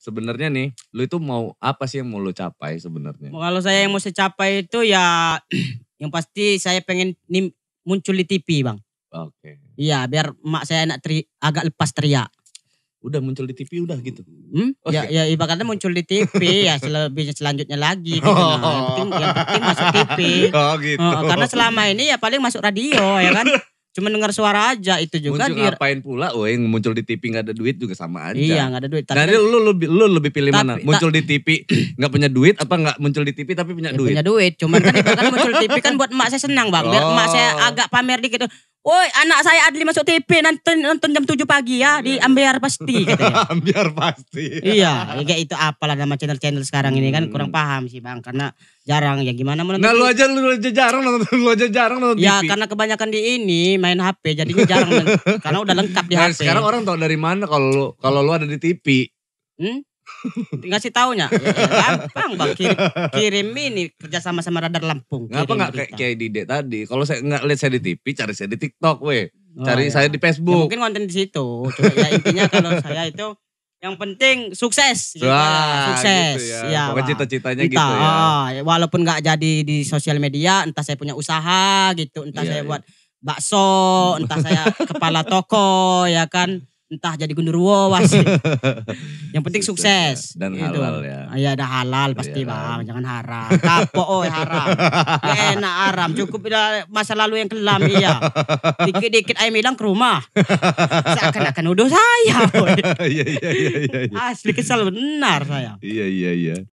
sebenarnya nih lu itu mau apa sih yang mau lu capai sebenarnya? Kalau saya yang mau saya capai itu ya yang pasti saya pengen nih muncul di TV, Bang. Oke. Okay. Iya, biar mak saya enak teri, agak lepas teriak. Udah muncul di TV udah gitu. Hmm? Okay. Oh, ya iya? ya ibaratnya muncul di TV ya selebihnya selanjutnya lagi gitu. Nah, yang penting, yang penting masuk TV. Oh gitu. Uh, karena selama ini ya paling masuk radio ya kan. Cuma dengar suara aja itu juga. Muncul di... ngapain pula, oh yang muncul di TV nggak ada duit juga sama aja. Iya nggak ada duit. Nah, tapi Dari lu, lu, lu, lu lebih pilih tapi, mana? Muncul di TV nggak punya duit apa nggak muncul di TV tapi punya ya, duit? Punya duit, cuman kan itu kan muncul di TV kan buat emak saya senang bang. Biar oh. emak saya agak pamer dikit. Gitu Woi, anak saya Adli masuk TV nonton nonton jam 7 pagi ya iya. di Ambiar pasti Ambiar pasti. iya, ya kayak itu apalah nama channel-channel sekarang ini kan hmm. kurang paham sih Bang karena jarang ya gimana menonton. Nah, lu aja lu aja jarang nonton lu aja jarang nonton ya, TV. Ya, karena kebanyakan di ini main HP jadinya jarang karena udah lengkap di nah, HP. Sekarang orang tahu dari mana kalau lu kalau lu ada di TV. Hmm? ngasih taunya gampang bang kirim kirim ini kerja sama sama radar Lampung ngapa nggak kayak kayak di dek tadi kalau saya nggak lihat saya di TV cari saya di TikTok weh oh, cari oh, iya. saya di Facebook ya, mungkin konten di situ Cuma, ya intinya kalau saya itu yang penting sukses Wah, gitu sukses ya. Ya, gitu ya, ya cita-citanya gitu ya walaupun nggak jadi di sosial media entah saya punya usaha gitu entah yeah, saya yeah. buat bakso entah saya kepala toko ya kan entah jadi gundurwo was. Gitu. yang penting gitu, sukses, sukses. Ya. dan gitu. halal ya. Ah, iya ada halal pasti ya, bang, jangan haram. Kapo oh ya, haram. enak haram, cukup masa lalu yang kelam iya. Dikit-dikit ayam hilang ke rumah. Seakan-akan udah saya. Iya, iya iya iya iya. Asli kesal benar saya. Iya iya iya.